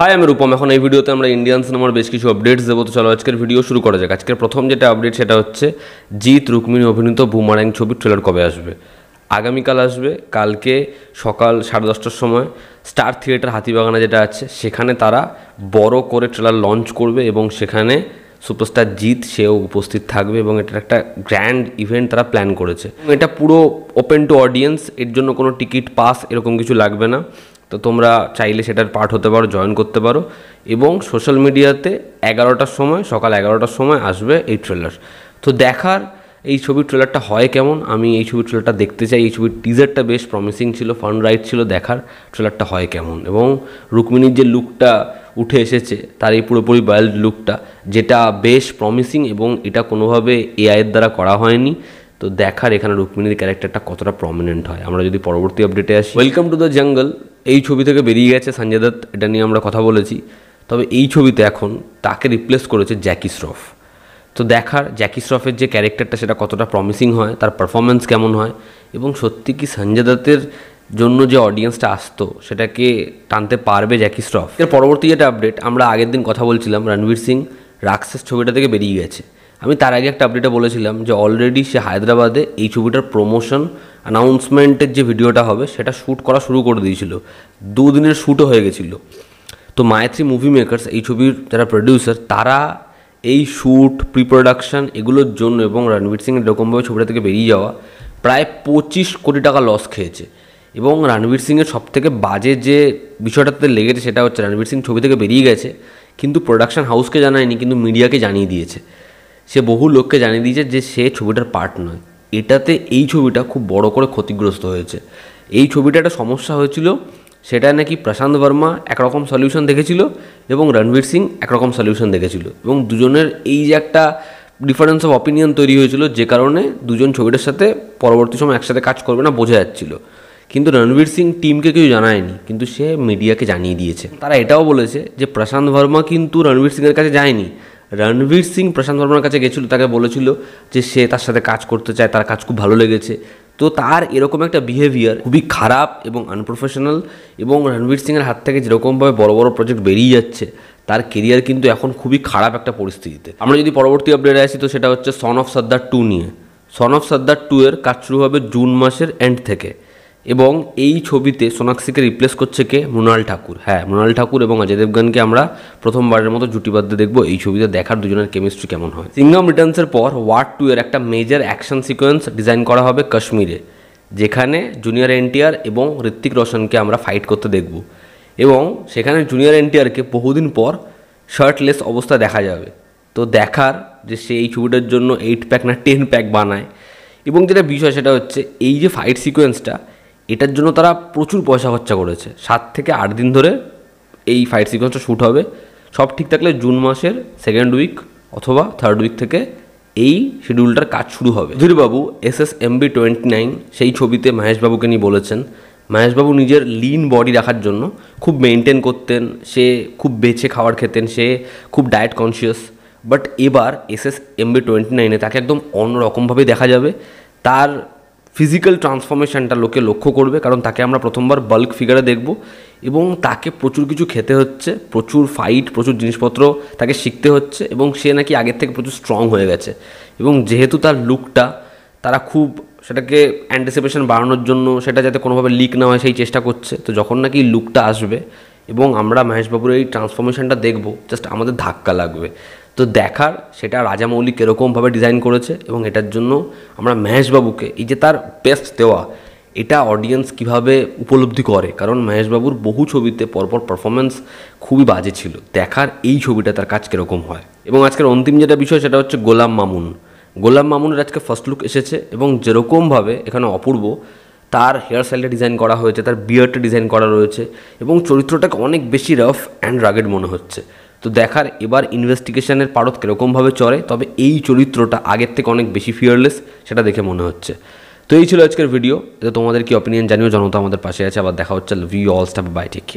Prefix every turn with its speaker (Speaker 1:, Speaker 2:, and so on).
Speaker 1: high আমি রূপম এখন এই ভিডিওতে আমরা ইন্ডিয়ান সিনেমার বেশ কিছু আপডেটস দেবো তো চলো আজকের ভিডিও শুরু করা যাক আজকের প্রথম যেটা আপডেট সেটা হচ্ছে জিৎ রুক্মিণী অভিনীত বুমারাং ছবির ট্রেলার কবে আসবে আগামীকাল আসবে কালকে সকাল সাড়ে দশটার সময় স্টার থিয়েটার হাতিবাগানা যেটা আছে সেখানে তারা বড় করে ট্রেলার লঞ্চ করবে এবং সেখানে সুপারস্টার জিৎ সেও উপস্থিত থাকবে এবং এটার একটা গ্র্যান্ড ইভেন্ট তারা প্ল্যান করেছে এটা পুরো ওপেন টু অডিয়েন্স এর জন্য কোনো টিকিট পাস এরকম কিছু লাগবে না তো তোমরা চাইলে সেটার পার্ট হতে পারো জয়েন করতে পারো এবং সোশ্যাল মিডিয়াতে এগারোটার সময় সকাল এগারোটার সময় আসবে এই ট্রেলার তো দেখার এই ছবির ট্রেলারটা হয় কেমন আমি এই ছবির ট্রেলারটা দেখতে চাই এই ছবির টিজারটা বেশ প্রমিসিং ছিল ফান রাইট ছিল দেখার ট্রেলারটা হয় কেমন এবং রুক্মিণীর যে লুকটা উঠে এসেছে তার এই পুরোপুরি বায়োল্ড লুকটা যেটা বেশ প্রমিসিং এবং এটা কোনোভাবে এআইয়ের দ্বারা করা হয়নি তো দেখার এখানে রুক্মিণীর ক্যারেক্টারটা কতটা প্রমিনেন্ট হয় আমরা যদি পরবর্তী আপডেটে আসি ওয়েলকাম টু দ্য জঙ্গল এই ছবি থেকে বেরিয়ে গেছে সঞ্জয় দত্ত এটা নিয়ে আমরা কথা বলেছি তবে এই ছবিতে এখন তাকে রিপ্লেস করেছে জ্যাকি শ্রফ তো দেখার জ্যাকি শ্রফের যে ক্যারেক্টারটা সেটা কতটা প্রমিসিং হয় তার পারফরমেন্স কেমন হয় এবং সত্যি কি সঞ্জয় দত্তের জন্য যে অডিয়েন্সটা আসতো সেটাকে টানতে পারবে জ্যাকি শ্রফ এর পরবর্তী যেটা আপডেট আমরা আগের দিন কথা বলছিলাম রণবীর সিং রাক্সেস ছবিটা থেকে বেরিয়ে গেছে আমি তার আগে একটা আপডেটে বলেছিলাম যে অলরেডি সে হায়দ্রাবাদে এই ছবিটার প্রমোশন অ্যানাউন্সমেন্টের যে ভিডিওটা হবে সেটা শ্যুট করা শুরু করে দিয়েছিল দুদিনের শ্যুটও হয়ে গেছিলো তো মায়াত্রি মুভি মেকার্স এই ছবির যারা প্রডিউসার তারা এই শ্যুট প্রি প্রোডাকশান এগুলোর জন্য এবং রণবীর সিং এরকমভাবে ছবিটা থেকে বেরিয়ে যাওয়া প্রায় পঁচিশ কোটি টাকা লস খেয়েছে এবং রণবীর সিংয়ের সবথেকে বাজে যে বিষয়টাতে লেগেছে সেটা হচ্ছে রণবীর সিং ছবি থেকে বেরিয়ে গেছে কিন্তু প্রোডাকশান হাউসকে জানায়নি কিন্তু মিডিয়াকে জানিয়ে দিয়েছে সে বহু লোককে জানিয়ে দিয়েছে যে সে ছবিটার পার্ট নয় এটাতে এই ছবিটা খুব বড় করে ক্ষতিগ্রস্ত হয়েছে এই ছবিটা একটা সমস্যা হয়েছিল সেটা নাকি প্রশান্ত বর্মা একরকম সলিউশন দেখেছিল এবং রণবীর সিং একরকম সলিউশন দেখেছিল এবং দুজনের এই যে একটা ডিফারেন্স অফ অপিনিয়ন তৈরি হয়েছিল যে কারণে দুজন ছবিটার সাথে পরবর্তী সময় একসাথে কাজ করবে না বোঝা যাচ্ছিল কিন্তু রণবীর সিং টিমকে কেউ জানায়নি কিন্তু সে মিডিয়াকে জানিয়ে দিয়েছে তারা এটাও বলেছে যে প্রশান্ত ভার্মা কিন্তু রণবীর সিংয়ের কাছে যায়নি রণবীর সিং প্রশান্ত বর্মার কাছে গেছিলো তাকে বলেছিল যে সে তার সাথে কাজ করতে চায় তার কাজ খুব ভালো লেগেছে তো তার এরকম একটা বিহেভিয়ার খুবই খারাপ এবং আনপ্রফেশনাল এবং রণবীর সিংয়ের হাত থেকে যেরকমভাবে বড় বড় প্রজেক্ট বেরিয়ে যাচ্ছে তার কেরিয়ার কিন্তু এখন খুবই খারাপ একটা পরিস্থিতিতে আমরা যদি পরবর্তী আপডেটে আসি তো সেটা হচ্ছে সন অফ সর্দার টু নিয়ে সন অফ সর্দার টু এর কাজ শুরু হবে জুন মাসের এন্ড থেকে এবং এই ছবিতে সোনাক্ষীকে রিপ্লেস করছে কে মৃণাল ঠাকুর হ্যাঁ মৃণাল ঠাকুর এবং অজয় দেবগানকে আমরা প্রথমবারের মতো জুটি দেখব এই ছবিতে দেখার দুজনের কেমিস্ট্রি কেমন হয় সিঙ্গাম রিটার্নসের পর ওয়ার্ড টু এর একটা মেজর অ্যাকশন সিকোয়েন্স ডিজাইন করা হবে কাশ্মীরে যেখানে জুনিয়র এনটিআর এবং ঋত্বিক রোশনকে আমরা ফাইট করতে দেখব এবং সেখানে জুনিয়র এনটিআরকে বহুদিন পর শার্টলেস অবস্থা দেখা যাবে তো দেখার যে সে এই ছবিটার জন্য এইট প্যাক না টেন প্যাক বানায় এবং যেটা বিষয় সেটা হচ্ছে এই যে ফাইট সিকোয়েন্সটা এটার জন্য তারা প্রচুর পয়সা খরচা করেছে সাত থেকে আট দিন ধরে এই ফাইট সিকোয়েন্সটা শ্যুট হবে সব ঠিক থাকলে জুন মাসের সেকেন্ড উইক অথবা থার্ড উইক থেকে এই শিডিউলটার কাজ শুরু হবে ধীরবাবু S S MB twenty nine সেই ছবিতে মহেশবাবুকে নিয়ে বলেছেন মহেশবাবু নিজের লিন বডি রাখার জন্য খুব মেনটেন করতেন সে খুব বেছে খাবার খেতেন সে খুব ডায়েট কনসিয়াস বাট এবার এস এস এমবি টোয়েন্টি নাইনে তাকে একদম অন্যরকমভাবে দেখা যাবে তার ফিজিক্যাল ট্রান্সফরমেশনটা লোকে লক্ষ্য করবে কারণ তাকে আমরা প্রথমবার বাল্ক ফিগারে দেখব এবং তাকে প্রচুর কিছু খেতে হচ্ছে প্রচুর ফাইট প্রচুর জিনিসপত্র তাকে শিখতে হচ্ছে এবং সে নাকি আগের থেকে প্রচুর স্ট্রং হয়ে গেছে এবং যেহেতু তার লুকটা তারা খুব সেটাকে অ্যান্টিসিপেশন বাড়ানোর জন্য সেটা যাতে কোনোভাবে লিক না হয় সেই চেষ্টা করছে তো যখন নাকি লুকটা আসবে এবং আমরা মহেশবাবুর এই ট্রান্সফরমেশনটা দেখব জাস্ট আমাদের ধাক্কা লাগবে তো দেখার সেটা রাজামৌলি কীরকমভাবে ডিজাইন করেছে এবং এটার জন্য আমরা মহেশবাবুকে এই যে তার বেস্ট দেওয়া এটা অডিয়েন্স কিভাবে উপলব্ধি করে কারণ মহেশবাবুর বহু ছবিতে পরপর পারফরমেন্স খুবই বাজে ছিল দেখার এই ছবিটা তার কাজ কীরকম হয় এবং আজকের অন্তিম যেটা বিষয় সেটা হচ্ছে গোলাম মামুন গোলাম মামুনের আজকে ফার্স্ট লুক এসেছে এবং যেরকমভাবে এখানে অপূর্ব তার হেয়ার স্টাইলটা ডিজাইন করা হয়েছে তার বিয়ারটা ডিজাইন করা রয়েছে এবং চরিত্রটাকে অনেক বেশি রাফ অ্যান্ড রাগেড মনে হচ্ছে তো দেখার এবার ইনভেস্টিগেশনের পারত কীরকমভাবে চড়ে তবে এই চরিত্রটা আগের থেকে অনেক বেশি ফিয়ারলেস সেটা দেখে মনে হচ্ছে তো এই ছিল আজকের ভিডিও এটা তোমাদের কি অপিনিয়ন জানিও জনতা আমাদের পাশে আছে আবার দেখা হচ্ছে love all stuff bye take care